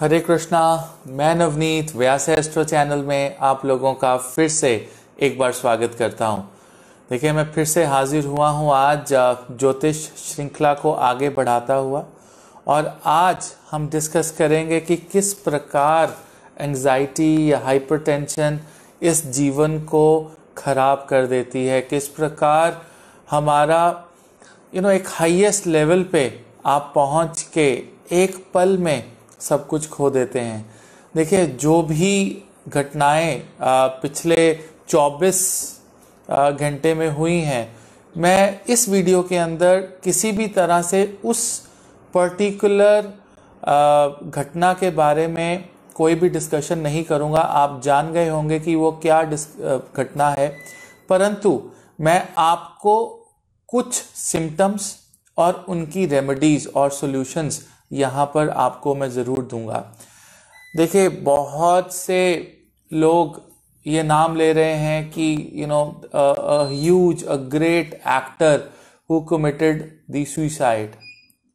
हरे कृष्णा मैं नवनीत व्यास astro channel में आप लोगों का फिर से एक बार स्वागत करता हूं देखिए मैं फिर से हाजिर हुआ हूं आज ज्योतिष श्रृंखला को आगे बढ़ाता हुआ और आज हम डिस्कस करेंगे कि किस प्रकार एंजाइटी या हाइपरटेंशन इस जीवन को खराब कर देती है किस प्रकार हमारा यू you नो know, एक हाईएस्ट लेवल पे आप पहुंच के एक पल में सब कुछ खो देते हैं देखिए जो भी घटनाएं पिछले 24 घंटे में हुई हैं मैं इस वीडियो के अंदर किसी भी तरह से उस पर्टिकुलर घटना के बारे में कोई भी डिस्कशन नहीं करूंगा आप जान गए होंगे कि वो क्या घटना है परंतु मैं आपको कुछ सिम्टम्स और उनकी रेमेडीज़ और सॉल्यूशंस यहाँ पर आपको मैं ज़रूर दूंगा देखिए बहुत से लोग ये नाम ले रहे हैं कि you know huge a great actor who committed the suicide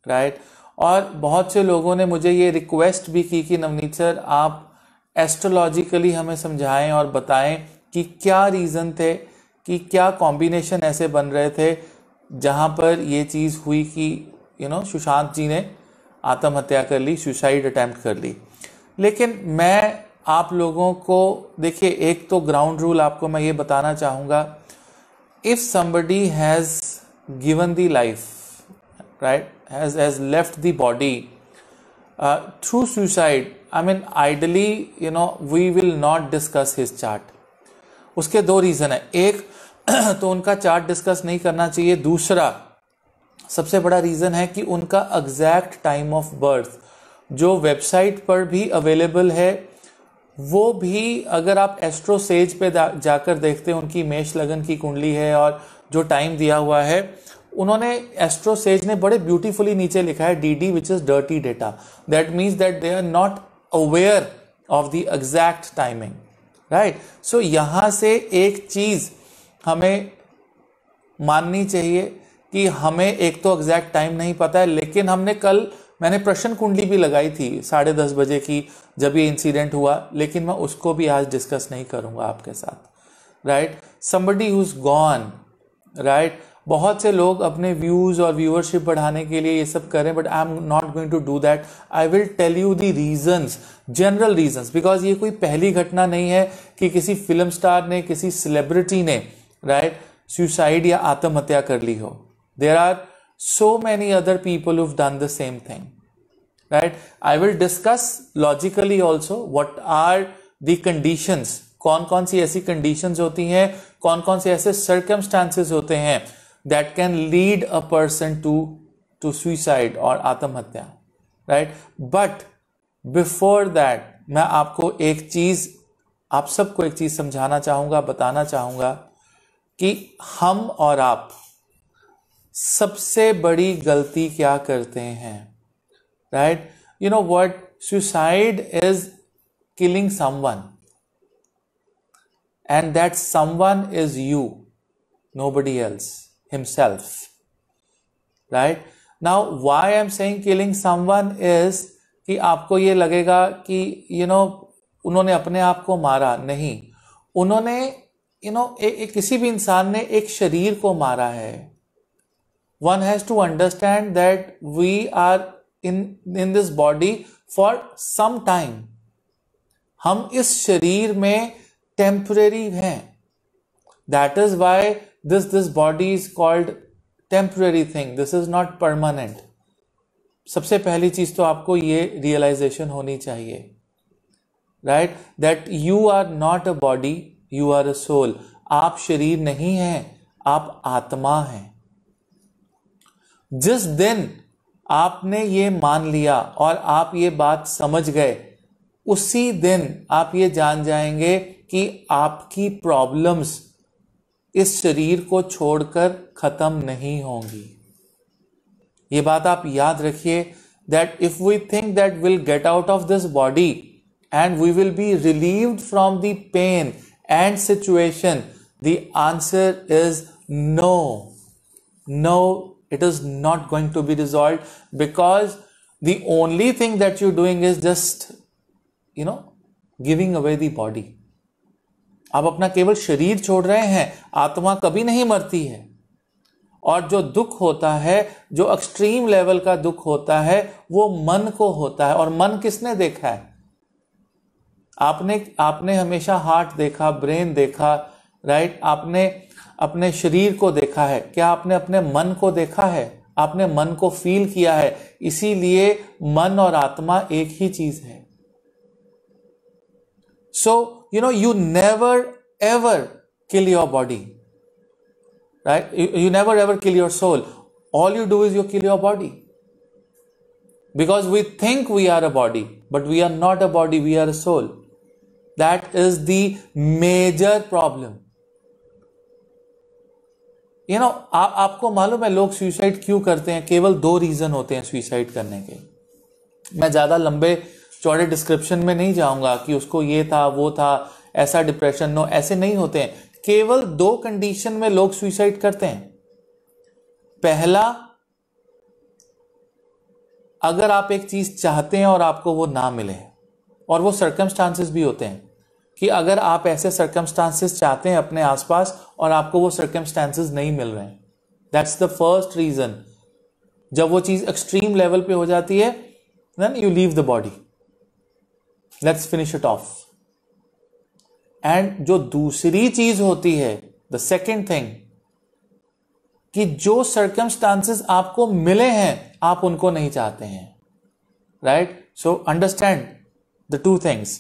right और बहुत से लोगों ने मुझे ये रिक्वेस्ट भी की कि नवनीत सर आप एस्ट्रोलॉजिकली हमें समझाएं और बताएं कि क्या रीज़न थे कि क्या कॉम्बिनेशन ऐसे बन रहे थे जहां पर ये चीज़ हुई कि यू नो सुशांत जी ने आत्महत्या कर ली सुसाइड अटैम्प्ट कर ली लेकिन मैं आप लोगों को देखिए एक तो ग्राउंड रूल आपको मैं ये बताना चाहूँगा if somebody has given the life right has has left the body through suicide I mean ideally you know we will not discuss his chart उसके दो रीज़न है एक तो उनका चार्ट डिस्कस नहीं करना चाहिए दूसरा सबसे बड़ा रीज़न है कि उनका एग्जैक्ट टाइम ऑफ बर्थ जो वेबसाइट पर भी अवेलेबल है वो भी अगर आप एस्ट्रोसेज पे जाकर देखते हैं उनकी मेष लगन की कुंडली है और जो टाइम दिया हुआ है उन्होंने एस्ट्रोसेज ने बड़े ब्यूटीफुली नीचे लिखा है D D which is dirty data that means that they are not aware of the exact timing right so यहां से एक चीज़ हमें माननी चाहिए कि हमें एक तो एग्जैक्ट टाइम नहीं पता है लेकिन हमने कल मैंने प्रश्न कुंडली भी लगाई थी साढ़े दस बजे की जब ये इंसिडेंट हुआ लेकिन मैं उसको भी आज डिस्कस नहीं करूँगा आपके साथ right somebody who's gone right बहुत से लोग अपने व्यूज़ और व्यूअरशिप बढ़ाने के लिए ये सब करें but I am not going to do that I will tell you the reasons general reasons because ये कोई पहली घटना नहीं है कि किसी फिल्म स्टार ने किसी सेलिब्रिटी ने राइट right, सुसाइड या आत्महत्या कर ली हो There are so many other people who've done the same thing, right? I will discuss logically also what are the conditions, कौन कौन सी ऐसी conditions होती हैं, कौन कौन से ऐसे circumstances होते हैं that can lead a person to to suicide और आत्महत्या, right? But before that मैं आपको एक चीज आप सबको एक चीज समझाना चाहूंगा बताना चाहूंगा कि हम और आप सबसे बड़ी गलती क्या करते हैं right you know what suicide is killing someone and that someone is you know body himself right now why I am saying killing someone is कि आपको ये लगेगा कि यू you नो know, उन्होंने अपने आप को मारा नहीं उन्होंने यू you नो know, किसी भी इंसान ने एक शरीर को मारा है one has to understand that we are in in this body for some time हम इस शरीर में टेम्परेरी हैं that is why this this body is called temporary thing this is not permanent सबसे पहली चीज तो आपको ये रियलाइजेशन होनी चाहिए right that you are not a body you are a soul आप शरीर नहीं हैं आप आत्मा हैं जिस दिन आपने ये मान लिया और आप ये बात समझ गए उसी दिन आप ये जान जाएंगे कि आपकी प्रॉब्लम्स इस शरीर को छोड़कर खत्म नहीं होंगी ये बात आप याद रखिए that if we think that will get out of this body and we will be relieved from the pain and situation the answer is no no it is not going to be resolved because the only thing that you're doing is just you know giving away the body आप अपना केवल शरीर छोड़ रहे हैं आत्मा कभी नहीं मरती है और जो दुख होता है जो एक्सट्रीम लेवल का दुख होता है वो मन को होता है और मन किसने देखा है आपने आपने हमेशा हार्ट देखा ब्रेन देखा राइट आपने अपने शरीर को देखा है क्या आपने अपने मन को देखा है आपने मन को फील किया है इसीलिए मन और आत्मा एक ही चीज है so you know you never ever kill your body right you never ever kill your soul all you do is you kill your body because we think we are a body but we are not a body we are a soul that is the major problem you know आप आपको मालूम है लोग suicide क्यों करते हैं केवल दो रीज़न होते हैं सुइसाइड करने के मैं ज़्यादा लंबे चौड़े डिस्क्रिप्शन में नहीं जाऊंगा कि उसको ये था वो था ऐसा डिप्रेशन नो ऐसे नहीं होते हैं केवल दो कंडीशन में लोग सुइसाइड करते हैं पहला अगर आप एक चीज़ चाहते हैं और आपको वो ना मिले और वो सर्कमस्टांसेस भी होते हैं कि अगर आप ऐसे सर्कमस्टांसिस चाहते हैं अपने आसपास और आपको वो सर्कमस्टांसिस नहीं मिल रहे हैं दैट्स द फर्स्ट रीजन जब वो चीज एक्सट्रीम लेवल पे हो जाती है then you leave the body let's finish it off and जो दूसरी चीज होती है द सेकेंड थिंग कि जो सर्कमस्टांसिस आपको मिले हैं आप उनको नहीं चाहते हैं right so understand the two things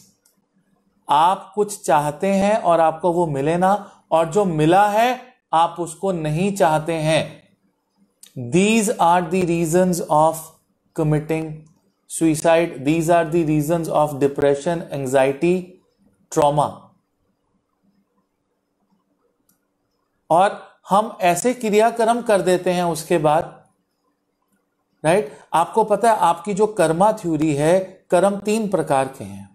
आप कुछ चाहते हैं और आपको वो मिले ना और जो मिला है आप उसको नहीं चाहते हैं these are the reason of committing suicide these are the reason of depression anxiety trauma और हम ऐसे क्रियाक्रम कर देते हैं उसके बाद राइट right? आपको पता है आपकी जो कर्मा थ्योरी है कर्म तीन प्रकार के हैं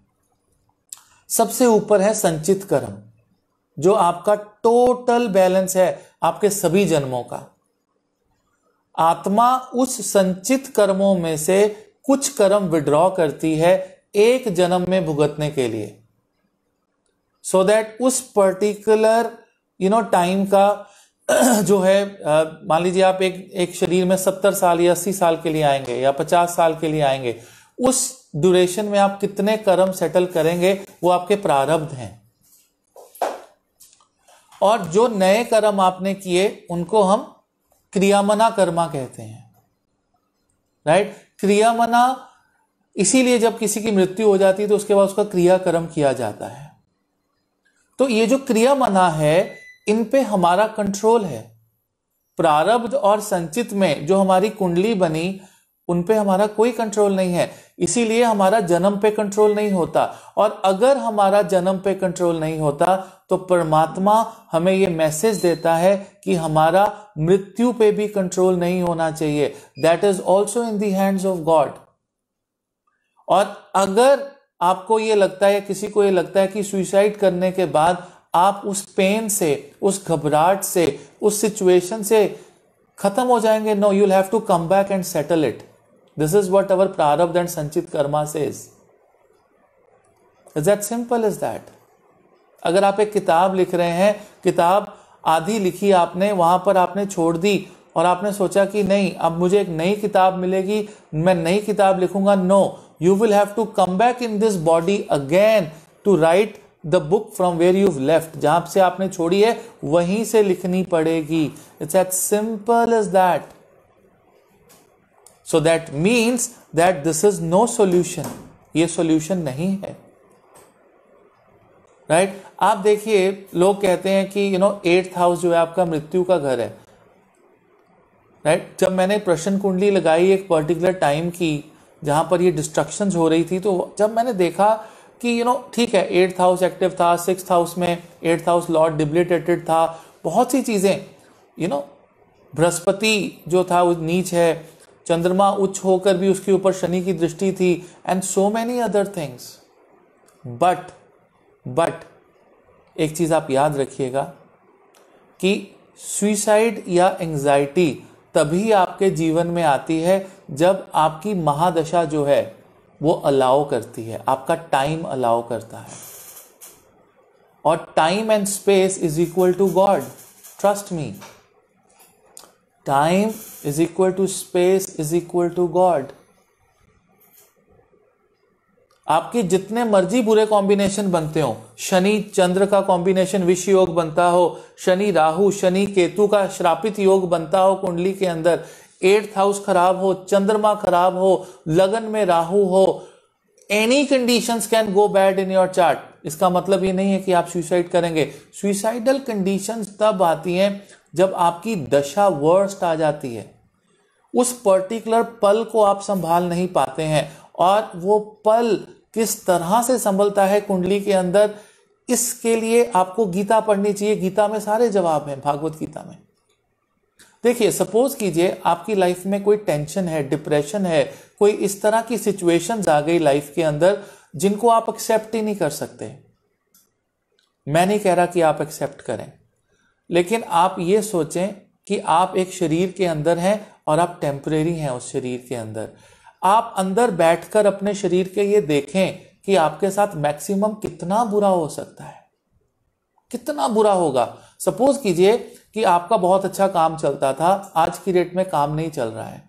सबसे ऊपर है संचित कर्म जो आपका टोटल बैलेंस है आपके सभी जन्मों का आत्मा उस संचित कर्मों में से कुछ कर्म विड्रॉ करती है एक जन्म में भुगतने के लिए सो so दैट उस पर्टिकुलर यू नो टाइम का जो है मान लीजिए आप एक एक शरीर में सत्तर साल या अस्सी साल के लिए आएंगे या पचास साल के लिए आएंगे उस ड्यूरेशन में आप कितने कर्म सेटल करेंगे वो आपके प्रारब्ध हैं और जो नए कर्म आपने किए उनको हम क्रियामना कर्मा कहते हैं राइट क्रियामना इसीलिए जब किसी की मृत्यु हो जाती है तो उसके बाद उसका क्रिया कर्म किया जाता है तो ये जो क्रिया मना है इन पे हमारा कंट्रोल है प्रारब्ध और संचित में जो हमारी कुंडली बनी उन पे हमारा कोई कंट्रोल नहीं है इसीलिए हमारा जन्म पे कंट्रोल नहीं होता और अगर हमारा जन्म पे कंट्रोल नहीं होता तो परमात्मा हमें ये मैसेज देता है कि हमारा मृत्यु पे भी कंट्रोल नहीं होना चाहिए that is also in the hands of God और अगर आपको ये लगता है किसी को ये लगता है कि सुसाइड करने के बाद आप उस पेन से उस घबराहट से उस सिचुएशन से खत्म हो जाएंगे no you have to come back and settle it this is what our prarabdha and sanchit karma से is that simple is that अगर आप एक किताब लिख रहे हैं किताब आधी लिखी आपने वहां पर आपने छोड़ दी और आपने सोचा कि नहीं अब मुझे एक नई किताब मिलेगी मैं नई किताब लिखूंगा no you will have to come back in this body again to write the book from where you left जहां से आपने छोड़ी है वहीं से लिखनी पड़ेगी it's at simple is that so that means that this is no solution ये सोल्यूशन नहीं है राइट right? आप देखिए लोग कहते हैं कि यू नो एट्थ हाउस जो है आपका मृत्यु का घर है राइट right? जब मैंने प्रश्न कुंडली लगाई एक पर्टिकुलर टाइम की जहां पर ये डिस्ट्रक्शन हो रही थी तो जब मैंने देखा कि यू नो ठीक है एट्थ हाउस एक्टिव था सिक्स हाउस में एट्थ हाउस लॉर्ड डिब्लिटेटेड था बहुत सी चीज़ें यू नो बृहस्पति जो था वो नीच है चंद्रमा उच्च होकर भी उसके ऊपर शनि की दृष्टि थी and so many other things but but एक चीज आप याद रखिएगा कि सुइसाइड या एंजाइटी तभी आपके जीवन में आती है जब आपकी महादशा जो है वो अलाउ करती है आपका टाइम अलाउ करता है और time and space is equal to God trust me time is equal to space is equal to God आपके जितने मर्जी बुरे कॉम्बिनेशन बनते हो शनि चंद्र का कॉम्बिनेशन विष योग बनता हो शनि राहु शनि केतु का श्रापित योग बनता हो कुंडली के अंदर एट्थ हाउस खराब हो चंद्रमा खराब हो लगन में राहु हो any conditions can go bad in your chart इसका मतलब ये नहीं है कि आप सुसाइड करेंगे सुइसाइडल कंडीशंस तब आती हैं जब आपकी दशा वर्स्ट आ जाती है उस पर्टिकुलर पल को आप संभाल नहीं पाते हैं और वो पल किस तरह से संभलता है कुंडली के अंदर इसके लिए आपको गीता पढ़नी चाहिए गीता में सारे जवाब हैं भागवत गीता में देखिए सपोज कीजिए आपकी लाइफ में कोई टेंशन है डिप्रेशन है कोई इस तरह की सिचुएशंस आ गई लाइफ के अंदर जिनको आप एक्सेप्ट ही नहीं कर सकते मैं नहीं कह रहा कि आप एक्सेप्ट करें लेकिन आप ये सोचें कि आप एक शरीर के अंदर हैं और आप टेम्परेरी हैं उस शरीर के अंदर आप अंदर बैठकर अपने शरीर के ये देखें कि आपके साथ मैक्सिमम कितना बुरा हो सकता है कितना बुरा होगा सपोज कीजिए कि आपका बहुत अच्छा काम चलता था आज की डेट में काम नहीं चल रहा है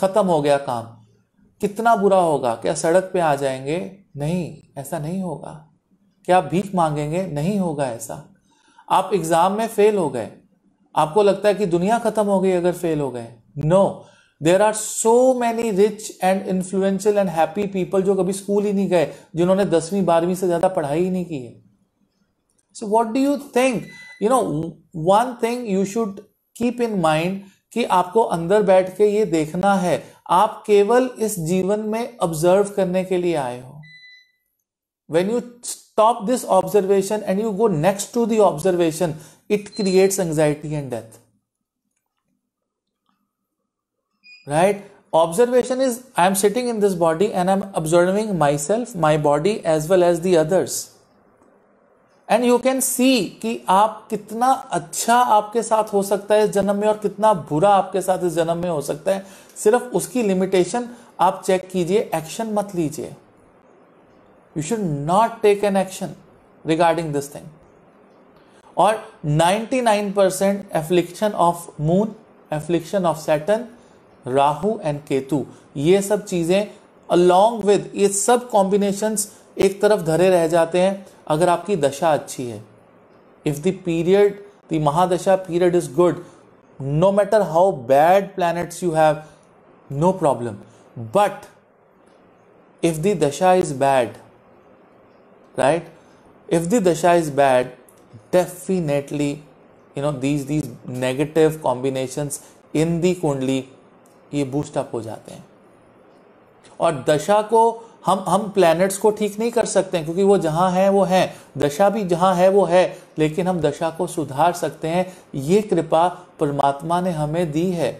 खत्म हो गया काम कितना बुरा होगा क्या सड़क पे आ जाएंगे नहीं ऐसा नहीं होगा क्या भीख मांगेंगे नहीं होगा ऐसा आप एग्जाम में फेल हो गए आपको लगता है कि दुनिया खत्म हो गई अगर फेल हो गए no there are so many rich and influential and happy people जो कभी स्कूल ही नहीं गए जिन्होंने दसवीं बारहवीं से ज्यादा पढ़ाई ही नहीं की है so what do you think you know one thing you should keep in mind कि आपको अंदर बैठ के ये देखना है आप केवल इस जीवन में ऑब्जर्व करने के लिए आए हो when you stop this observation and you go next to the observation, it creates anxiety and death. Right? Observation is I am sitting in this body and i am observing myself, my body, as well as the others. And you can see कि आप कितना अच्छा आपके साथ हो सकता है इस जन्म में और कितना बुरा आपके साथ इस जन्म में हो सकता है सिर्फ उसकी लिमिटेशन आप चेक कीजिए एक्शन मत लीजिए you should not take an action regarding this thing और 99% affliction of moon affliction of Saturn Rahu and Ketu ये सब चीज़ें अलॉन्ग विद ये सब कॉम्बिनेशन एक तरफ धरे रह जाते हैं अगर आपकी दशा अच्छी है if the period the mahadasha period is good no matter how bad planets you have no problem but if the dasha is bad right if the dasha is bad definitely you know these these negative combinations in the कुंडली ये boost up हो जाते हैं और दशा को हम हम प्लैनेट्स को ठीक नहीं कर सकते क्योंकि वो जहां है वो है दशा भी जहां है वो है लेकिन हम दशा को सुधार सकते हैं ये कृपा परमात्मा ने हमें दी है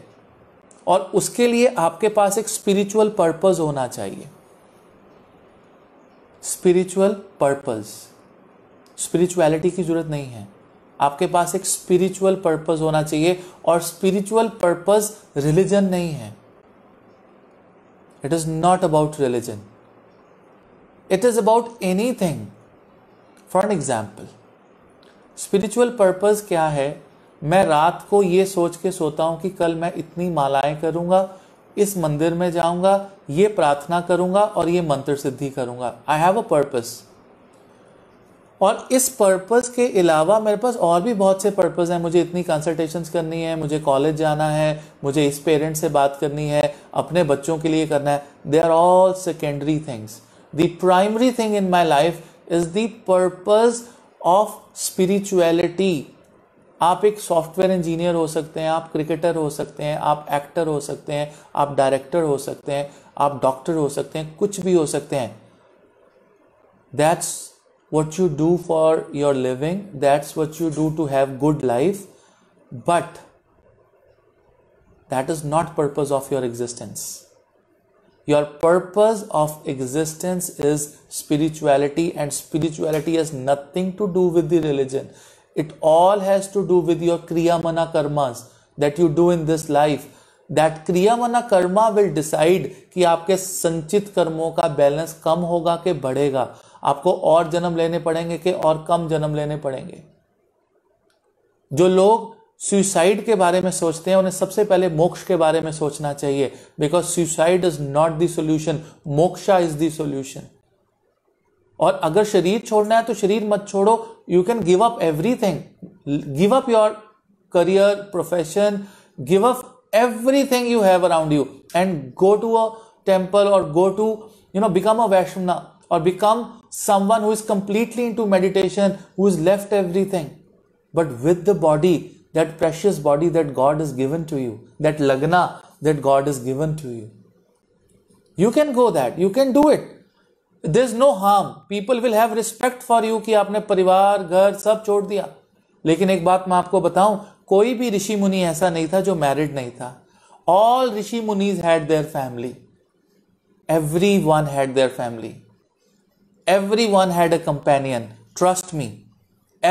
और उसके लिए आपके पास एक स्पिरिचुअल पर्पस होना चाहिए स्पिरिचुअल पर्पस स्पिरिचुअलिटी की जरूरत नहीं है आपके पास एक स्पिरिचुअल पर्पस होना चाहिए और स्पिरिचुअल पर्पस रिलीजन नहीं है it is not about religion it is about anything for an example spiritual purpose क्या है मैं रात को ये सोच के सोता हूं कि कल मैं इतनी मालाएं करूंगा इस मंदिर में जाऊंगा ये प्रार्थना करूंगा और ये मंत्र सिद्धि करूंगा आई हैव अ पर्पस और इस पर्पस के अलावा मेरे पास और भी बहुत से पर्पस हैं मुझे इतनी कंसल्टेशन करनी है मुझे कॉलेज जाना है मुझे इस पेरेंट से बात करनी है अपने बच्चों के लिए करना है they are all secondary things the primary thing in my life is the purpose of spirituality आप एक सॉफ्टवेयर इंजीनियर हो सकते हैं आप क्रिकेटर हो सकते हैं आप एक्टर हो सकते हैं आप डायरेक्टर हो सकते हैं आप डॉक्टर हो सकते हैं कुछ भी हो सकते हैं that's what you do for your living that's what you do to have good life but that is not purpose of your existence your purpose of existence is spirituality and spirituality is nothing to do with religion it all has to do with your kriyamana Karmas that you do in this life that kriyamana Karma will decide कि आपके संचित कर्मों का balance कम होगा कि बढ़ेगा आपको और जन्म लेने पड़ेंगे कि और कम जन्म लेने पड़ेंगे जो लोग सुसाइड के बारे में सोचते हैं उन्हें सबसे पहले मोक्ष के बारे में सोचना चाहिए because suicide is not the solution moksha is the solution और अगर शरीर छोड़ना है तो शरीर मत छोड़ो you can give up everything give up your career profession give up everything you have around you and go to a temple और go to you know become a Vaishnav or become someone who is completely into meditation, who has left everything. But with the body, that precious body that God has given to you, that lagna that God has given to you. You can go that, you can do it. there's no harm people will have respect for you कि आपने परिवार घर सब छोड़ दिया लेकिन एक बात मैं आपको बताऊं कोई भी ऋषि मुनि ऐसा नहीं था जो मैरिड नहीं था all rishi munis had their family everyone had their family everyone had a companion trust me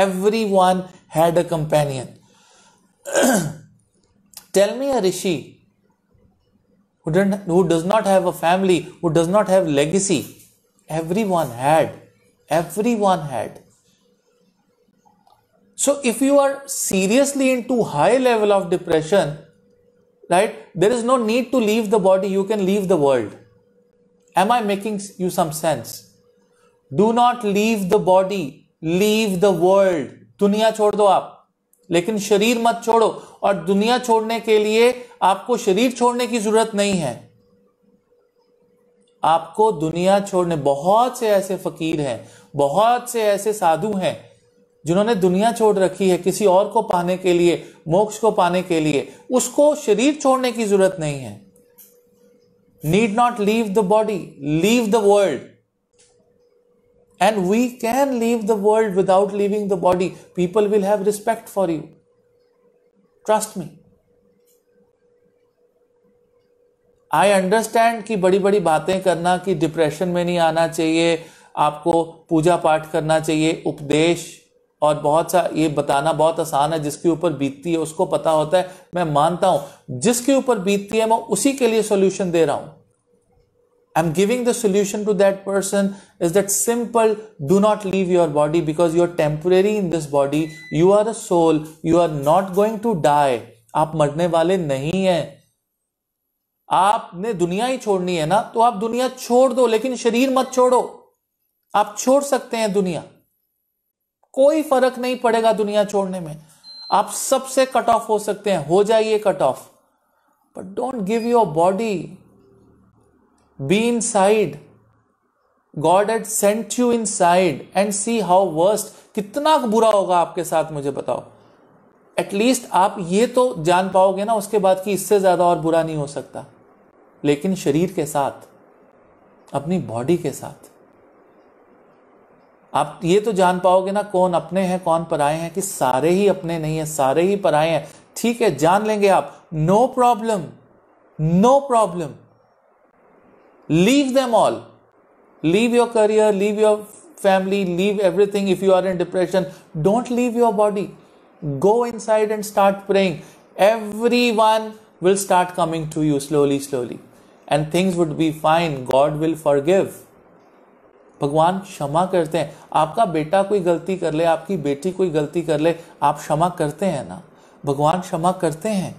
everyone had a companion tell me a rishi who does not have a family who does not have legacy everyone had everyone had so if you are seriously into high level of depression right there is no need to leave the body you can leave the world am i making you some sense do not leave the body leave the world दुनिया छोड़ दो आप लेकिन शरीर मत छोड़ो और दुनिया छोड़ने के लिए आपको शरीर छोड़ने की जरूरत नहीं है आपको दुनिया छोड़ने बहुत से ऐसे फकीर हैं बहुत से ऐसे साधु हैं जिन्होंने दुनिया छोड़ रखी है किसी और को पाने के लिए मोक्ष को पाने के लिए उसको शरीर छोड़ने की जरूरत नहीं है need not leave the body leave the world and we can leave the world without leaving the body people will have respect for you trust me I understand कि बड़ी बड़ी बातें करना कि डिप्रेशन में नहीं आना चाहिए आपको पूजा पाठ करना चाहिए उपदेश और बहुत सा ये बताना बहुत आसान है जिसके ऊपर बीतती है उसको पता होता है मैं मानता हूं जिसके ऊपर बीतती है मैं उसी के लिए सोल्यूशन दे रहा हूं I am giving the solution to that person is that simple do not leave your body because you are temporary in this body you are a soul you are not going to die आप मरने वाले नहीं हैं आपने दुनिया ही छोड़नी है ना तो आप दुनिया छोड़ दो लेकिन शरीर मत छोड़ो आप छोड़ सकते हैं दुनिया कोई फर्क नहीं पड़ेगा दुनिया छोड़ने में आप सबसे कट ऑफ हो सकते हैं हो जाइए cut off but don't give your body be inside God had sent you inside and see how worst कितना बुरा होगा आपके साथ मुझे बताओ एटलीस्ट आप ये तो जान पाओगे ना उसके बाद कि इससे ज्यादा और बुरा नहीं हो सकता लेकिन शरीर के साथ अपनी बॉडी के साथ आप ये तो जान पाओगे ना कौन अपने हैं कौन पराए हैं कि सारे ही अपने नहीं है सारे ही पराए हैं ठीक है जान लेंगे आप no problem no problem leave them all leave your career leave your family leave everything if you are in depression don't leave your body go side and start praying everyone will start coming to you slowly slowly and things would be fine God will give भगवान क्षमा करते हैं आपका बेटा कोई गलती कर ले आपकी बेटी कोई गलती कर ले आप क्षमा करते हैं ना भगवान क्षमा करते हैं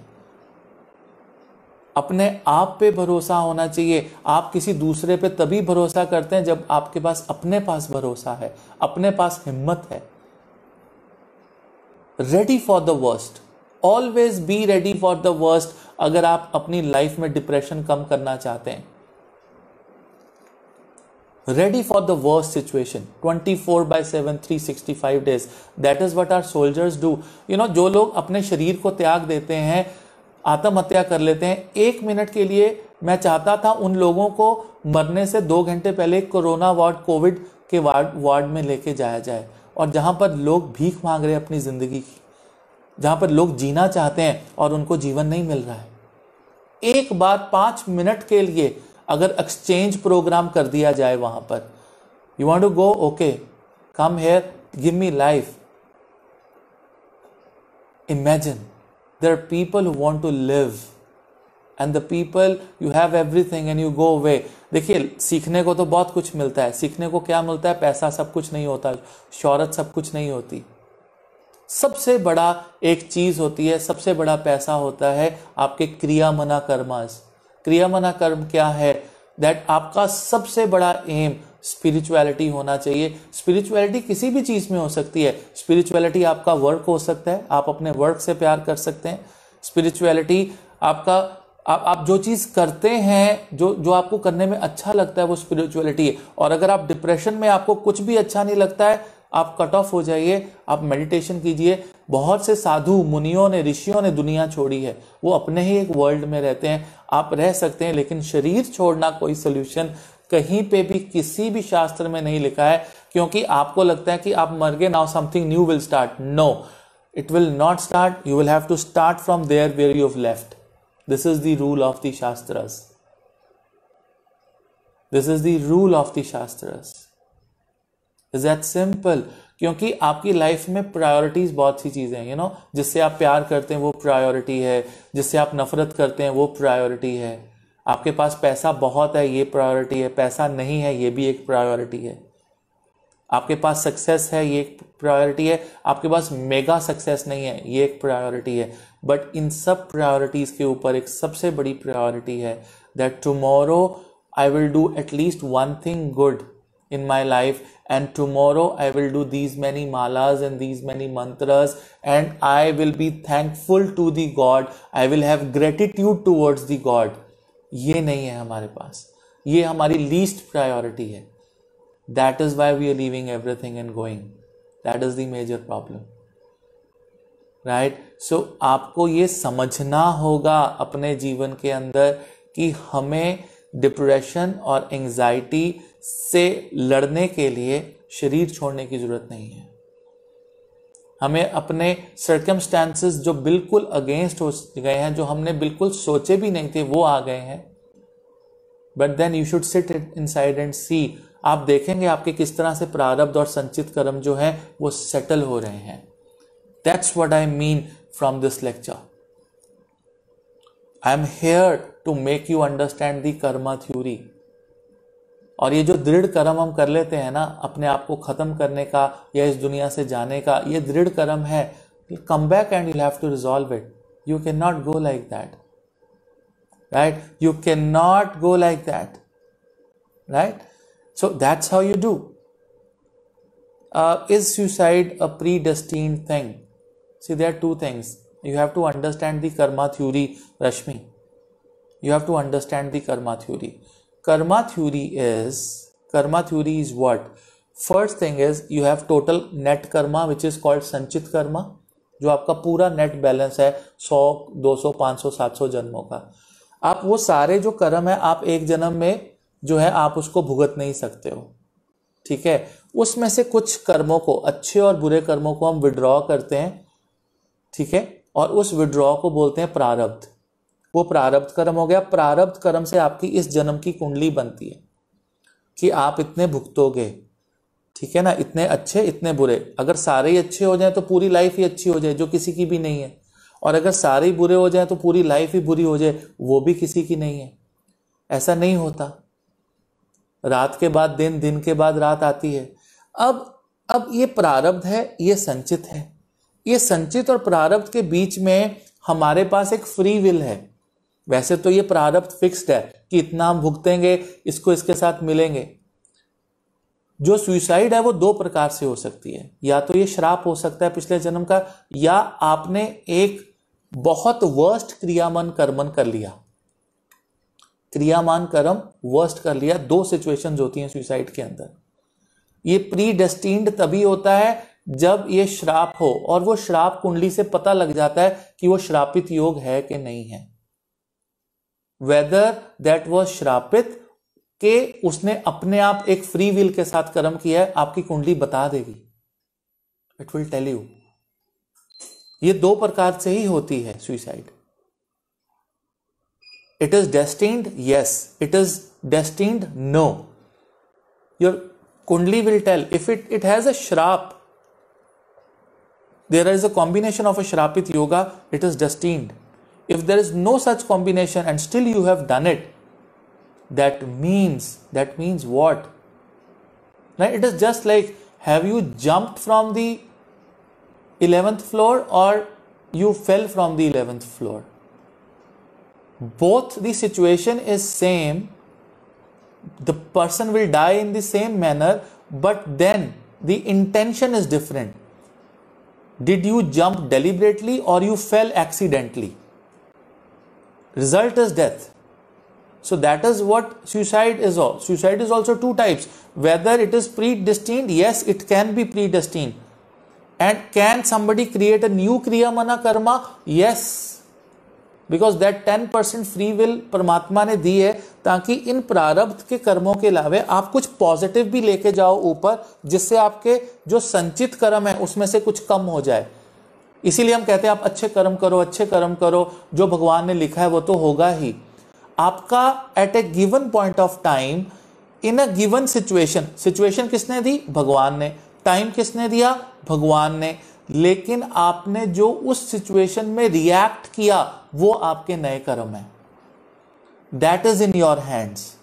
अपने आप पे भरोसा होना चाहिए आप किसी दूसरे पे तभी भरोसा करते हैं जब आपके पास अपने पास भरोसा है अपने पास हिम्मत है ready for the worst always be ready for the worst अगर आप अपनी लाइफ में डिप्रेशन कम करना चाहते हैं worst situation twenty four situation 24 three sixty five days that is what our soldiers do you know जो लोग अपने शरीर को त्याग देते हैं आत्महत्या कर लेते हैं एक मिनट के लिए मैं चाहता था उन लोगों को मरने से दो घंटे पहले कोरोना वार्ड कोविड के वार्ड वार्ड में लेके जाया जाए और जहां पर लोग भीख मांग रहे हैं अपनी जिंदगी की जहां पर लोग जीना चाहते हैं और उनको जीवन नहीं मिल रहा है एक बार पांच मिनट के लिए अगर एक्सचेंज प्रोग्राम कर दिया जाए वहां पर you want to go okay come here give me life imagine there are people who want to live and the people you have everything and you go away देखिए सीखने को तो बहुत कुछ मिलता है सीखने को क्या मिलता है पैसा सब कुछ नहीं होता शौहरत सब कुछ नहीं होती सबसे बड़ा एक चीज़ होती है सबसे बड़ा पैसा होता है आपके क्रिया मना कर्मास क्रिया मना कर्म क्या है दैट आपका सबसे बड़ा एम स्पिरिचुअलिटी होना चाहिए स्पिरिचुअलिटी किसी भी चीज़ में हो सकती है स्पिरिचुअलिटी आपका वर्क हो सकता है आप अपने वर्क से प्यार कर सकते हैं स्पिरिचुअलिटी आपका आप आप जो चीज़ करते हैं जो जो आपको करने में अच्छा लगता है वो स्पिरिचुअलिटी है और अगर आप डिप्रेशन में आपको कुछ भी अच्छा नहीं लगता है आप कट ऑफ हो जाइए आप मेडिटेशन कीजिए बहुत से साधु मुनियों ने ऋषियों ने दुनिया छोड़ी है वो अपने ही एक वर्ल्ड में रहते हैं आप रह सकते हैं लेकिन शरीर छोड़ना कोई सोल्यूशन कहीं पे भी किसी भी शास्त्र में नहीं लिखा है क्योंकि आपको लगता है कि आप मर गए now something new will start no it will not start you will have to start from there where you have left this is the rule of the shastras this is the rule of the shastras is that simple क्योंकि आपकी life में priorities बहुत सी चीज़ें हैं you know जिससे आप प्यार करते हैं वो प्रायोरिटी है जिससे आप नफरत करते हैं वो प्रायोरिटी है आपके पास पैसा बहुत है ये प्रायोरिटी है पैसा नहीं है ये भी एक प्रायोरिटी है आपके पास सक्सेस है ये एक प्रायोरिटी है आपके पास मेगा सक्सेस नहीं है ये एक प्रायोरिटी है बट इन सब प्रायोरिटीज़ के ऊपर एक सबसे बड़ी प्रायोरिटी है that tomorrow I will do at least one thing good in my life and tomorrow I will do these many malas and these many mantras and I will be thankful to the God. I will have gratitude towards the God. ये नहीं है हमारे पास ये हमारी least priority है that is why we are living everything and going that is the major problem right so आपको ये समझना होगा अपने जीवन के अंदर कि हमें डिप्रेशन और एंजाइटी से लड़ने के लिए शरीर छोड़ने की ज़रूरत नहीं है हमें अपने सर्कमस्टांसेस जो बिल्कुल अगेंस्ट हो गए हैं जो हमने बिल्कुल सोचे भी नहीं थे वो आ गए हैं but then you should sit inside and see आप देखेंगे आपके किस तरह से प्रारब्ध और संचित कर्म जो है वो सेटल हो रहे हैं that's what I mean from this lecture I am here to make you understand the karma theory और ये जो दृढ़ कर्म हम कर लेते हैं ना अपने आप को ख़त्म करने का या इस दुनिया से जाने का ये दृढ़ कर्म है come back and you have to resolve it you can not go like that right you can not go like that right so that's how you do is suicide a predestine thing see there two things you have to understand the karma रश्मि you have to understand the karma karma theory is karma theory is what first thing is you have total net karma which is called संचित कर्मा जो आपका पूरा net balance है 100 200 500 700 जन्मों का आप वो सारे जो कर्म है आप एक जन्म में जो है आप उसको भुगत नहीं सकते हो ठीक है उसमें से कुछ कर्मों को अच्छे और बुरे कर्मों को हम विड्रॉ करते हैं ठीक है और उस विड्रॉ को बोलते हैं प्रारब्ध वो प्रारब्ध कर्म हो गया प्रारब्ध कर्म से आपकी इस जन्म की कुंडली बनती है कि आप इतने भुगतोगे ठीक है ना इतने अच्छे इतने बुरे अगर सारे ही अच्छे हो जाए तो पूरी लाइफ ही अच्छी हो जाए जो किसी की भी नहीं है और अगर सारे ही बुरे हो जाए तो पूरी लाइफ ही बुरी हो जाए वो भी किसी की नहीं है ऐसा नहीं होता रात के बाद दिन दिन के बाद रात आती है अब अब ये प्रारब्ध है ये संचित है ये संचित और प्रारब्ध के बीच में हमारे पास एक फ्री विल है वैसे तो ये प्रारब्ध फिक्स्ड है कि इतना हम भुगतेंगे इसको इसके साथ मिलेंगे जो सुइसाइड है वो दो प्रकार से हो सकती है या तो ये श्राप हो सकता है पिछले जन्म का या आपने एक बहुत वर्स्ट क्रियामान कर्मन कर लिया क्रियामान कर्म वर्स्ट कर लिया दो सिचुएशन होती हैं सुइसाइड के अंदर ये प्री डेस्टिंड तभी होता है जब ये श्राप हो और वो श्राप कुंडली से पता लग जाता है कि वो श्रापित योग है कि नहीं है वेदर दैट वॉज श्रापित के उसने अपने आप एक फ्री विल के साथ कर्म किया है आपकी कुंडली बता देगी इट विल टेल यू ये दो प्रकार से ही होती है suicide it is destined yes it is destined no your kundali will tell if it it has a shraap there is a combination of a shraapit yoga it is destined if there is no such combination and still you have done it that means that means what right it is just like have you jumped from the 11th floor or you fell from the 11th floor both the situation is same the person will die in the same manner but then the intention is different did you jump deliberately or you fell accidentally result is death so that is what suicide is all suicide is also two types whether it is predestined yes it can be predestined and can somebody create a new kriya mana karma yes because that ten percent free will परमात्मा ने दी है ताकि इन प्रारब्ध के कर्मों के अलावे आप कुछ पॉजिटिव भी लेके जाओ ऊपर जिससे आपके जो संचित कर्म है उसमें से कुछ कम हो जाए इसीलिए हम कहते हैं आप अच्छे कर्म करो अच्छे कर्म करो जो भगवान ने लिखा है वो तो होगा ही आपका at a given point of time in a given situation situation किसने दी भगवान ने टाइम किसने दिया भगवान ने लेकिन आपने जो उस सिचुएशन में रिएक्ट किया वो आपके नए कर्म है that is in your hands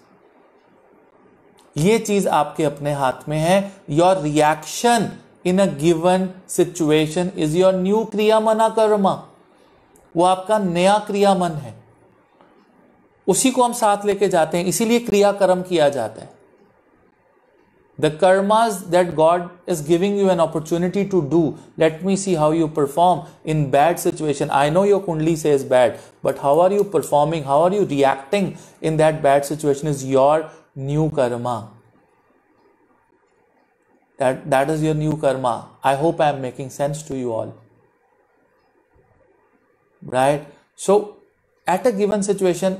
ये चीज आपके अपने हाथ में है your reaction in a given situation is your new kriyamana Karma वो आपका नया क्रिया मन है उसी को हम साथ लेके जाते हैं इसीलिए क्रिया कर्म किया जाता है the karmas that God is giving you an opportunity to do let me see how you perform in bad situation I know your kundali से is bad but how are you performing how are you reacting in that bad situation is your new karma That, that is your new karma. I hope I am making sense to you all. Right? So, at a given situation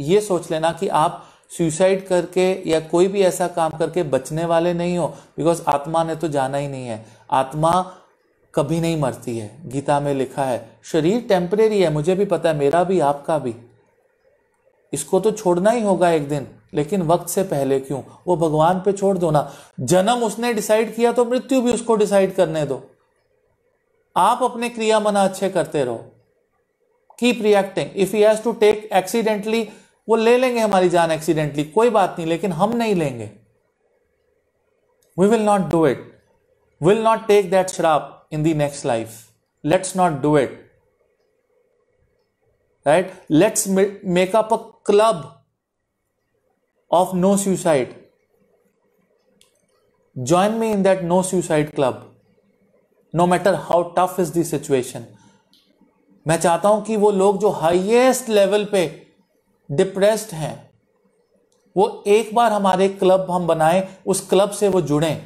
ये सोच लेना कि आप suicide करके या कोई भी ऐसा काम करके बचने वाले नहीं हो बिकॉज आत्मा ने तो जाना ही नहीं है आत्मा कभी नहीं मरती है गीता में लिखा है शरीर टेम्परेरी है मुझे भी पता है मेरा भी आपका भी इसको तो छोड़ना ही होगा एक दिन लेकिन वक्त से पहले क्यों वो भगवान पे छोड़ दो ना जन्म उसने डिसाइड किया तो मृत्यु भी उसको डिसाइड करने दो आप अपने क्रिया मना अच्छे करते रहो keep reacting if you has to take accidentally वो ले लेंगे हमारी जान एक्सीडेंटली कोई बात नहीं लेकिन हम नहीं लेंगे we will not do it will not take that shraap in the next life let's not do it right let's make up a club of no suicide join me in that no suicide club no matter how tough is this situation मैं चाहता हूं कि वो लोग जो highest level पे depressed हैं वो एक बार हमारे क्लब हम बनाएं उस क्लब से वो जुड़े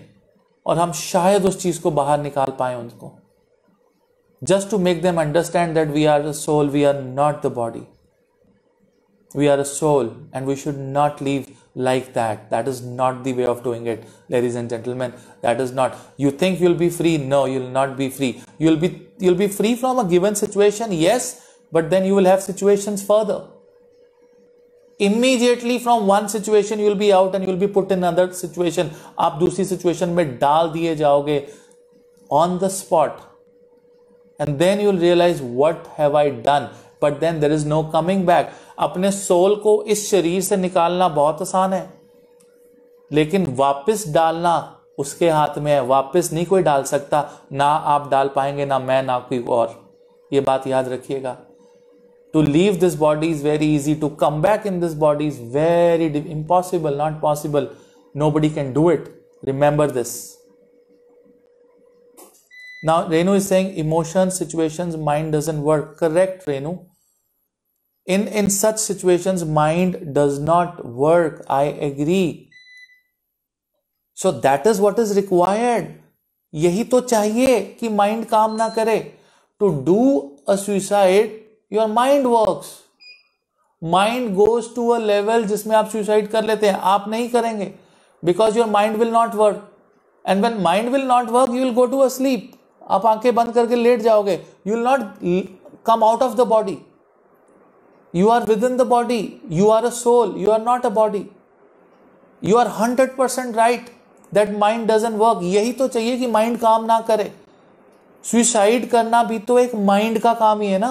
और हम शायद उस चीज को बाहर निकाल पाए उनको just to make them understand that we are the soul we are not the body We are a soul and we should not live like that. That is not the way of doing it, ladies and gentlemen. That is not. You think you'll be free? No, you'll not be free. You'll be, you'll be free from a given situation, yes, but then you will have situations further. Immediately from one situation, you'll be out, and you'll be put in another situation. आप दूसरी situation में डाल दिए जाओगे the spot, and then you'll realize what have I done. But then there is no coming back अपने soul को इस शरीर से निकालना बहुत आसान है लेकिन वापस डालना उसके हाथ में है वापस नहीं कोई डाल सकता ना आप डाल पाएंगे ना मैं ना कोई और ये बात याद रखिएगा to leave this body is very easy to come back in this body is very impossible not possible nobody can do it remember this now Renu is saying emotion situation mind doesn't work correct Renu in in such situation mind does not work I agree so that is what is required यही तो चाहिए कि mind काम ना करे to do a suicide your mind works mind goes to a level जिसमें आप सुसाइड कर लेते हैं आप नहीं करेंगे because your mind will not work and when mind will not work you will go to a sleep आप आंखें बंद करके लेट जाओगे you will not come out of the body You are within the body. You are a soul. You are not a body. You are 100% right that mind doesn't work. यही तो चाहिए कि mind काम ना करे Suicide करना भी तो एक mind का काम ही है ना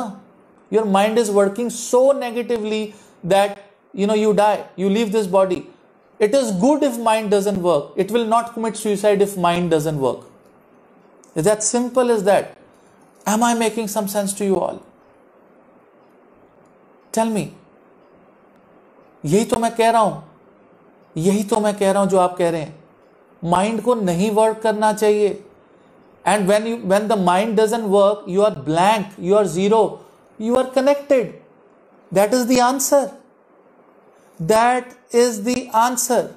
Your mind is working so negatively that you know you die. You leave this body. it is good if mind doesn't work it will not commit suicide if mind doesn't work Is that simple as that am i making some sense to you all tell me यही तो मैं कह रहा हूं यही तो मैं कह रहा हूं जो आप कह रहे हैं माइंड को नहीं वर्क करना चाहिए and when you when the mind doesn't work you are blank you are zero you are connected that is the answer that is the answer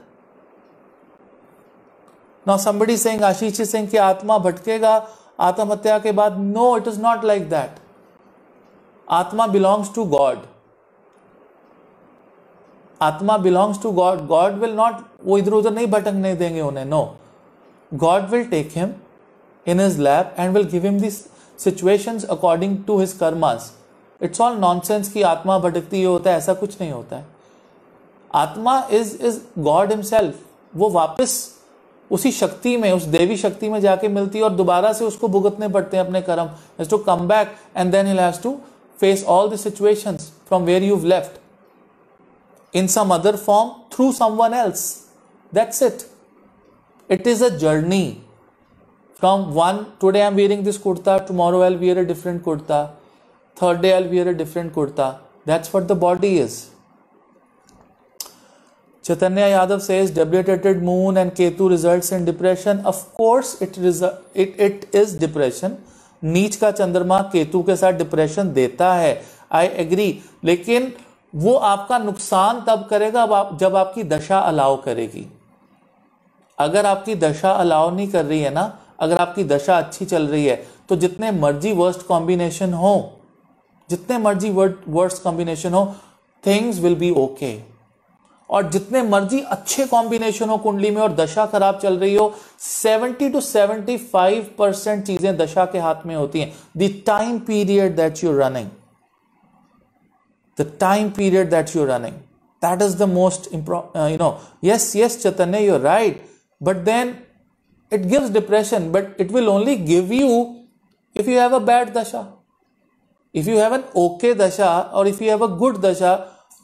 now somebody Singh Ashish Singh की आत्मा भटकेगा आत्महत्या के बाद no it is not like that आत्मा belongs to God आत्मा belongs to God God will not वो इधर उधर नहीं भटकने देंगे उन्हें no God will take him in his lap and will give him this situation according to his karmas it's all nonsense की आत्मा भटकती ही होता है ऐसा कुछ नहीं होता है आत्मा इज इज गॉड हिमसेल्फ वो वापस उसी शक्ति में उस देवी शक्ति में जाके मिलती है और दोबारा से उसको भुगतने पड़ते हैं अपने कर्म has to come back and then he has to face all the situations from where you left in some other form through someone else. That's it. It is a journey. From one, today I'm wearing this kurta, tomorrow I'll wear a different kurta, third day I'll wear a different kurta. That's what the body is. Chaitanya Yadav says debilitated moon and Ketu results in depression. Of course, it, resu- it, it is depression. नीच का चंद्रमा केतु के साथ depression देता है I agree लेकिन वो आपका नुकसान तब करेगा आप, जब आपकी दशा अलाव करेगी अगर आपकी दशा अलाव नहीं कर रही है ना अगर आपकी दशा अच्छी चल रही है तो जितने मर्जी वर्स्ट कॉम्बिनेशन हो जितने मर्जी वर्स्ट कॉम्बिनेशन हो थिंग्स विल बी ओके और जितने मर्जी अच्छे कॉम्बिनेशन हो कुंडली में और दशा खराब चल रही हो 70 टू 75 परसेंट चीजें दशा के हाथ में होती हैं the time period that you running the time period that you're running. That is the most, impro- uh, you know, yes, yes, Chaitanya, you're right. But then it gives depression, but it will only give you if you have a bad dasha. If you have an okay dasha or if you have a good dasha,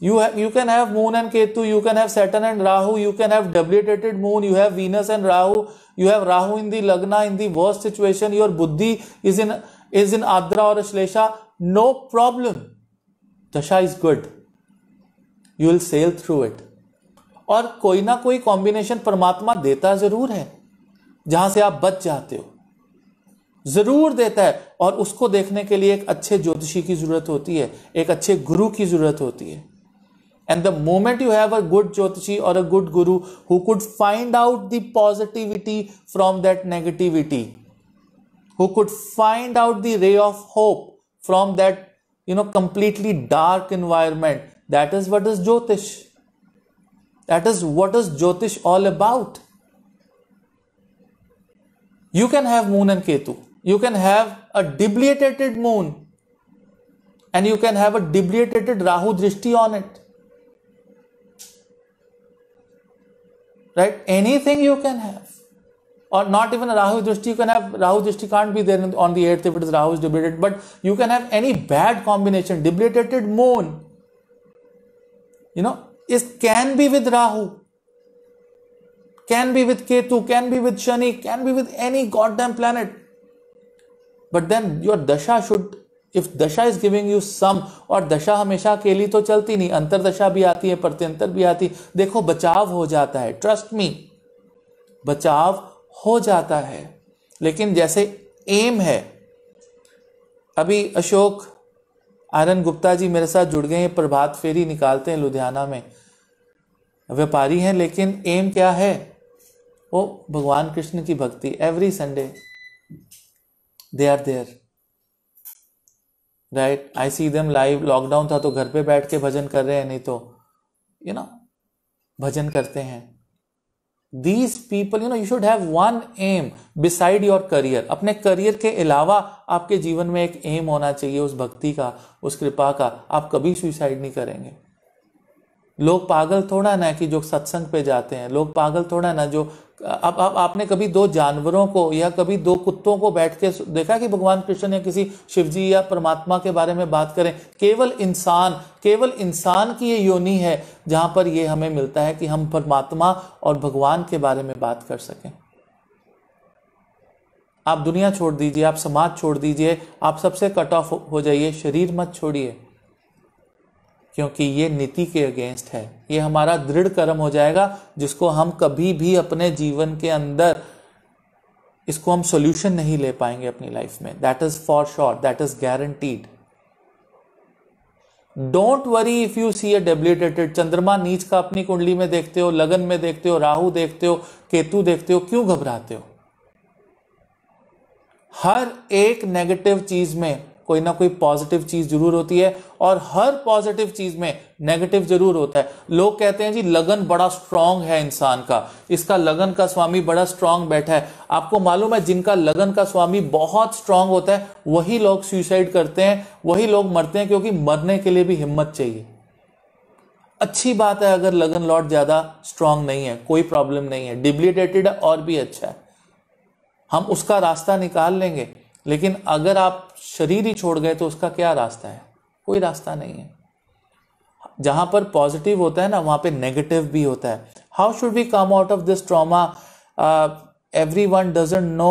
you, you can have moon and ketu you can have saturn and rahu you can have debilitated moon you have venus and rahu you have rahu in the lagna in the worst situation your buddhi is in is in adra or ashlesha no problem dasha is good you will sail through it और कोई ना कोई combination परमात्मा देता जरूर है जहां से आप बच जाते हो जरूर देता है और उसको देखने के लिए एक अच्छे ज्योतिषी की जरूरत होती है एक अच्छे गुरु की जरूरत होती है and the moment you have a good jyotishi और a good guru who could find out the positivity from that negativity who could find out the ray of hope from that you know completely dark environment that is what is jyotish that is what is jyotish all about you can have moon and ketu you can have a debilitated moon and you can have a debilitated rahu drishti on it right anything you can have or not even a Rahu Drishti, you can have Rahu Drishti can't be there on the 8th if it is Rahu is debilitated but you can have any bad combination, debilitated moon. You know, is can be with Rahu, can be with Ketu, can be with Shani, can be with any goddamn planet. But then your Dasha should, if Dasha is giving you some, और दशा हमेशा अकेली to chalti nahi antar dasha bhi aati hai pratyantar bhi aati dekho bachav ho jata hai trust me bachav हो जाता है लेकिन जैसे M है अभी अशोक आनंद गुप्ता जी मेरे साथ जुड़ गए हैं प्रभात फेरी निकालते हैं लुधियाना में व्यापारी हैं लेकिन एम क्या है वो भगवान कृष्ण की भक्ति every Sunday they are there right I see them live lockdown था तो घर पे बैठ के भजन कर रहे हैं नहीं तो यू you नो know, भजन करते हैं these people you know you should have one aim beside your career अपने करियर के अलावा आपके जीवन में एक एम होना चाहिए उस भक्ति का उस कृपा का आप कभी सुसाइड नहीं करेंगे लोग पागल थोड़ा ना कि जो सत्संग पे जाते हैं लोग पागल थोड़ा ना जो अब अब आपने कभी दो जानवरों को या कभी दो कुत्तों को बैठ के देखा कि भगवान कृष्ण या किसी शिवजी या परमात्मा के बारे में बात करें केवल इंसान केवल इंसान की ये योनि है जहां पर ये हमें मिलता है कि हम परमात्मा और भगवान के बारे में बात कर सकें आप दुनिया छोड़ दीजिए आप समाज छोड़ दीजिए आप सबसे कट ऑफ हो जाइए शरीर मत छोड़िए क्योंकि ये नीति के अगेंस्ट है ये हमारा दृढ़ कर्म हो जाएगा जिसको हम कभी भी अपने जीवन के अंदर इसको हम सॉल्यूशन नहीं ले पाएंगे अपनी लाइफ में that is for sure that is guaranteed don't worry if you see a debilitated चंद्रमा नीच का अपनी कुंडली में देखते हो लगन में देखते हो राहु देखते हो केतु देखते हो क्यों घबराते हो हर एक नेगेटिव चीज में कोई ना कोई पॉजिटिव चीज जरूर होती है और हर पॉजिटिव चीज में नेगेटिव जरूर होता है लोग कहते हैं जी लगन बड़ा स्ट्रांग है इंसान का इसका लगन का स्वामी बड़ा स्ट्रांग बैठा है आपको मालूम है जिनका लगन का स्वामी बहुत स्ट्रांग होता है वही लोग सुसाइड करते हैं वही लोग मरते हैं क्योंकि मरने के लिए भी हिम्मत चाहिए अच्छी बात है अगर लगन लॉट ज्यादा स्ट्रांग नहीं है कोई प्रॉब्लम नहीं है डिब्लिटेटेड है और भी अच्छा है हम उसका रास्ता निकाल लेंगे लेकिन अगर आप शरीर ही छोड़ गए तो उसका क्या रास्ता है कोई रास्ता नहीं है जहां पर पॉजिटिव होता है ना वहां पे नेगेटिव भी होता है how should we come out of this trauma everyone doesn't know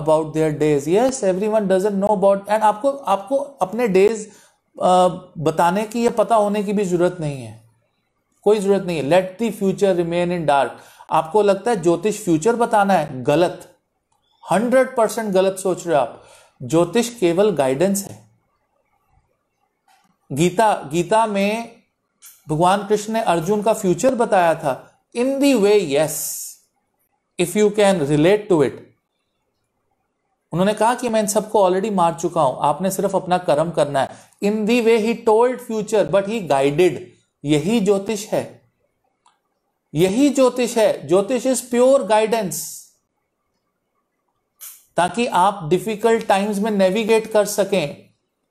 about their days yes everyone doesn't know about and आपको आपको अपने डेज uh, बताने की या पता होने की भी जरूरत नहीं है कोई जरूरत नहीं है let the future remain in dark आपको लगता है ज्योतिष फ्यूचर बताना है गलत हंड्रेड परसेंट गलत सोच रहे हो आप ज्योतिष केवल गाइडेंस है गीता गीता में भगवान कृष्ण ने अर्जुन का फ्यूचर बताया था in the way yes if you can relate to it उन्होंने कहा कि मैं इन सबको ऑलरेडी मार चुका हूं आपने सिर्फ अपना कर्म करना है in the way he told future but he guided यही ज्योतिष है यही ज्योतिष है ज्योतिष इज प्योर गाइडेंस ताकि आप डिफिकल्ट टाइम्स में नेविगेट कर सकें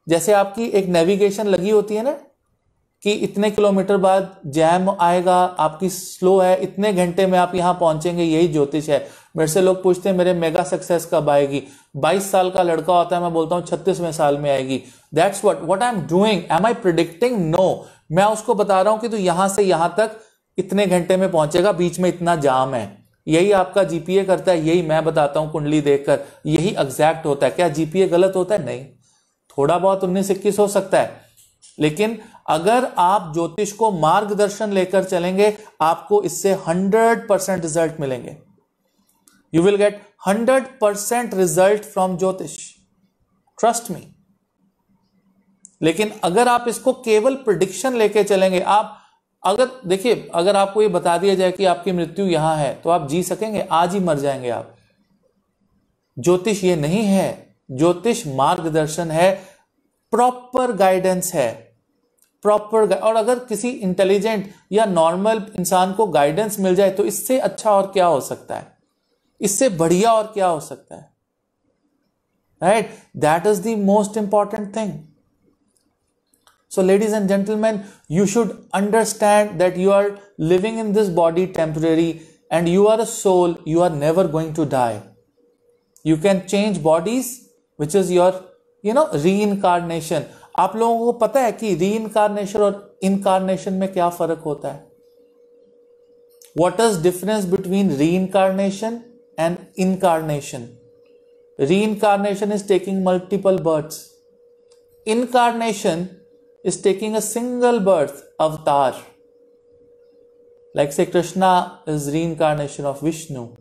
जैसे आपकी एक नेविगेशन लगी होती है ना कि इतने किलोमीटर बाद जैम आएगा आपकी स्लो है इतने घंटे में आप यहाँ पहुंचेंगे यही ज्योतिष है मेरे से लोग पूछते हैं मेरे मेगा सक्सेस कब आएगी 22 साल का लड़का होता है मैं बोलता हूं छत्तीसवें साल में आएगी that's what what I am doing am I predicting no मैं उसको बता रहा हूं कि तू यहां से यहां तक इतने घंटे में पहुंचेगा बीच में इतना जाम है यही आपका जीपीए करता है यही मैं बताता हूं कुंडली देखकर यही एग्जैक्ट होता है क्या जीपीए गलत होता है नहीं थोड़ा बहुत उन्नीस इक्कीस हो सकता है लेकिन अगर आप ज्योतिष को मार्गदर्शन लेकर चलेंगे आपको इससे हंड्रेड परसेंट रिजल्ट मिलेंगे you will get hundred percent result from jyotish trust me लेकिन अगर आप इसको केवल प्रिडिक्शन लेके चलेंगे आप अगर देखिए अगर आपको ये बता दिया जाए कि आपकी मृत्यु यहां है तो आप जी सकेंगे आज ही मर जाएंगे आप ज्योतिष ये नहीं है ज्योतिष मार्गदर्शन है प्रॉपर गाइडेंस है प्रॉपर और अगर किसी इंटेलिजेंट या नॉर्मल इंसान को गाइडेंस मिल जाए तो इससे अच्छा और क्या हो सकता है इससे बढ़िया और क्या हो सकता है right that is the most important thing So ladies and gentlemen, you should understand that you are living in this body temporary and you are a soul. You are never going to die. You can change bodies, which is your, you know, reincarnation. आप लोगों को पता है कि री incarnation और incarnation में क्या फर्क होता है what is difference between reincarnation and incarnation reincarnation is taking multiple incarnation is taking a single birth, avatar. Like say Krishna is reincarnation of Vishnu.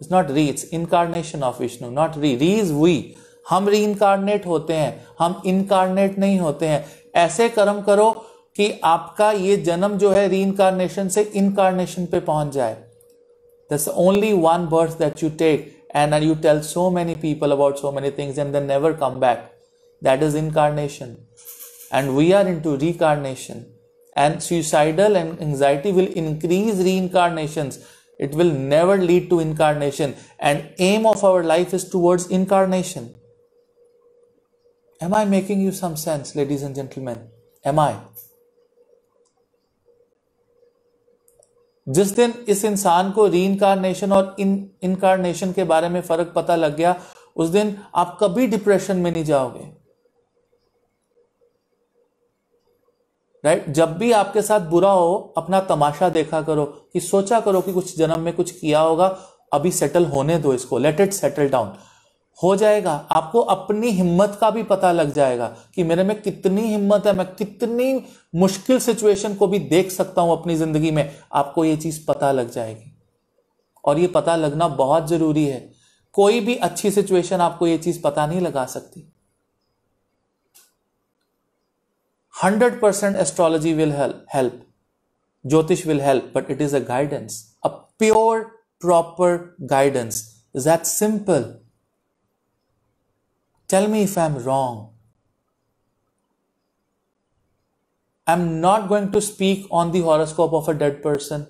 It's not re, it's incarnation of Vishnu, not re. Re is we. हम रीइनकारनेट होते हैं हम incarnate नहीं होते हैं ऐसे कर्म करो कि आपका ये जन्म जो है रीइनकारनेशन से इनकारनेशन पे पहुंच जाए दस only one birth that you take and are you tell so many people about so many things and then never come back that is incarnation and we are into reincarnation and suicidal and anxiety will increase reincarnations it will never lead to incarnation and aim of our life is towards incarnation am i making you some sense ladies and gentlemen am i जिस दिन इस इंसान को reincarnation incarnation और इन incarnation के बारे में फर्क पता लग गया उस दिन आप कभी डिप्रेशन में नहीं जाओगे राइट जब भी आपके साथ बुरा हो अपना तमाशा देखा करो कि सोचा करो कि कुछ जन्म में कुछ किया होगा अभी सेटल होने दो इसको लेट इट सेटल डाउन हो जाएगा आपको अपनी हिम्मत का भी पता लग जाएगा कि मेरे में कितनी हिम्मत है मैं कितनी मुश्किल सिचुएशन को भी देख सकता हूं अपनी जिंदगी में आपको ये चीज पता लग जाएगी और ये पता लगना बहुत जरूरी है कोई भी अच्छी सिचुएशन आपको ये चीज पता नहीं लगा सकती 100% astrology will help, help. Jyotish will help, but it is a guidance, a pure, proper guidance. Is that simple? Tell me if I'm wrong. I'm not going to speak on the horoscope of a dead person.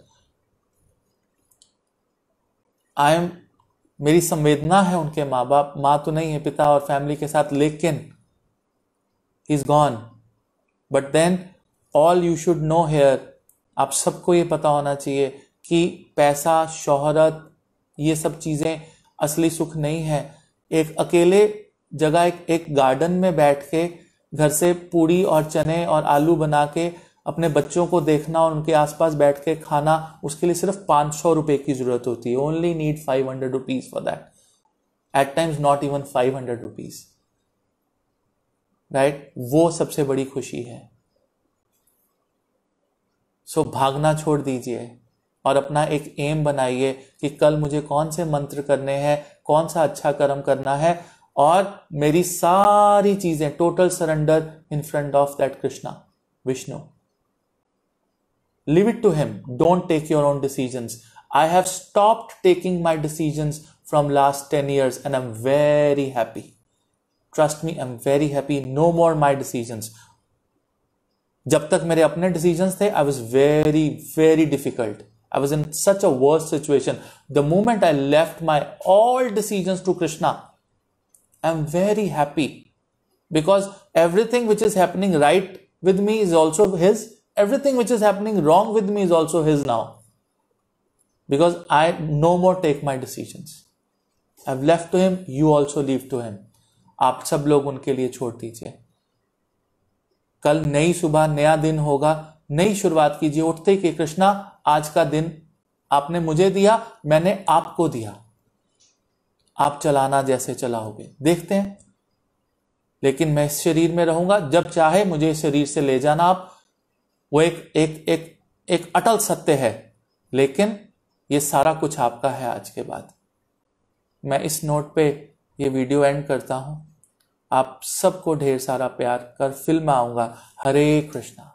I am मेरी संवेदना है उनके माँ बाप माँ तो नहीं है पिता और फैमिली के साथ लेकिन is gone but then all you should know here आप सबको ये पता होना चाहिए कि पैसा शोहरत ये सब चीज़ें असली सुख नहीं है एक अकेले जगह एक, एक गार्डन में बैठ के घर से पूड़ी और चने और आलू बना के अपने बच्चों को देखना और उनके आसपास बैठ के खाना उसके लिए सिर्फ पाँच सौ रुपये की ज़रूरत होती है only need five hundred rupees for that at times not even five hundred rupees right वो सबसे बड़ी खुशी है सो भागना छोड़ दीजिए और अपना एक एम बनाइए कि कल मुझे कौन से मंत्र करने हैं कौन सा अच्छा कर्म करना है और मेरी सारी चीजें total surrender in front of that Krishna Vishnu leave it to him don't take your own decision I have stopped taking my decision from last ten years and I am very happy trust me I am very happy no more my decisions. जब तक मेरे अपने decisions थे I was very very difficult I was in such a worst situation the moment I left my all decisions to Krishna I am very happy because everything which is happening right with me is also his everything which is happening wrong with me is also his now because i no more take my decisions i've left to him you also leave to him आप सब लोग उनके लिए छोड़ दीजिए कल नई सुबह नया दिन होगा नई शुरुआत कीजिए उठते कि कृष्णा आज का दिन आपने मुझे दिया मैंने आपको दिया आप चलाना जैसे चलाओगे देखते हैं लेकिन मैं इस शरीर में रहूंगा जब चाहे मुझे इस शरीर से ले जाना आप वो एक एक एक एक अटल सत्य है लेकिन ये सारा कुछ आपका है आज के बाद मैं इस नोट पे ये वीडियो एंड करता हूं आप सबको ढेर सारा प्यार कर फिल्म आऊंगा हरे कृष्णा